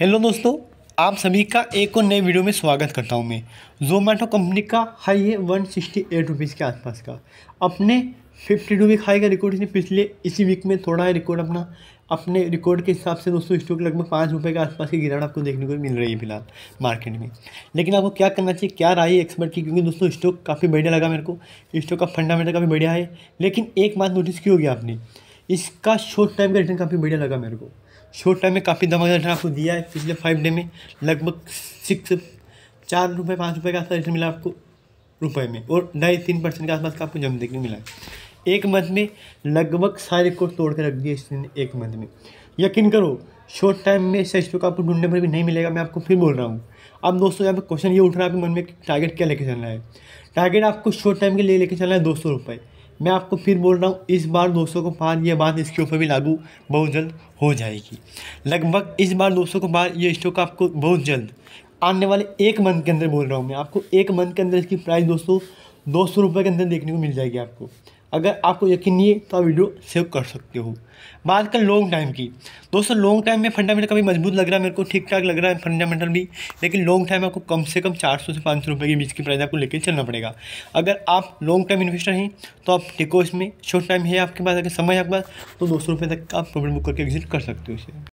hello दोस्तों आप सभी का एक और नए वीडियो में स्वागत करता हूं मैं जोमेटो कंपनी का हाई है वन सिक्सटी एट रुपीज़ के आसपास का अपने फिफ्टी टू वीक हाई का रिकॉर्ड इसने पिछले इसी वीक में थोड़ा है रिकॉर्ड अपना अपने रिकॉर्ड के हिसाब से दोस्तों स्टॉक लगभग पाँच रुपये के आसपास की गिरावट आपको देखने को मिल रही है फिलहाल मार्केट में लेकिन आपको क्या करना चाहिए क्या राय है एक्सपर्ट की क्योंकि दोस्तों स्टॉक काफ़ी बढ़िया लगा मेरे को स्टॉक का फंडामेंटल काफ़ी बढ़िया है लेकिन एक बात नोटिस की होगी आपने इसका शॉर्ट टाइम का रिटर्न काफ़ी बढ़िया लगा मेरे को शॉर्ट टाइम में काफ़ी दमाका रिटर्न आपको दिया है पिछले फाइव डे में लगभग सिक्स चार रुपये पाँच रुपये के आसपास रिटर्न मिला आपको रुपये में और ढाई तीन परसेंट के आसपास का आपको जम देखने मिला है एक मंथ में लगभग सारे रिकॉर्ड तोड़ कर रख दिए इसने एक मंथ में यकीन करो शॉर्ट टाइम में सही स्टॉक आपको ढूंढने पर भी नहीं मिलेगा मैं आपको फिर बोल रहा हूँ अब दोस्तों यहाँ पर क्वेश्चन ये उठ रहा है आपके मन में टारगेट क्या लेके चलना है टारगेट आपको शॉर्ट टाइम के लिए लेके चलना है दो सौ रुपये मैं आपको फिर बोल रहा हूँ इस बार दो सौ को पार ये बात इसके ऊपर भी लागू बहुत जल्द हो जाएगी लगभग इस बार दो सौ को पार ये स्टॉक आपको बहुत जल्द आने वाले एक मंथ के अंदर बोल रहा हूँ मैं आपको एक मंथ के अंदर इसकी प्राइस दोस्तों दो सौ रुपये के अंदर देखने को मिल जाएगी आपको अगर आपको यकीन नहीं है तो आप वीडियो सेव कर सकते हो बात कर लॉन्ग टाइम की दोस्तों लॉन्ग टाइम में फंडामेंटल कभी मजबूत लग रहा है मेरे को ठीक ठाक लग रहा है फंडामेंटल भी लेकिन लॉन्ग टाइम आपको कम से कम चार सौ से पाँच सौ रुपये के बीच की प्राइस आपको लेकर चलना पड़ेगा अगर आप लॉन्ग टाइम इन्वेस्टर हैं तो आप टिको इसमें शॉर्ट टाइम है आपके पास अगर समय है आपके पास तो दो सौ रुपये तक आप प्रॉफिट बुक करके एग्जिट कर सकते हो इसे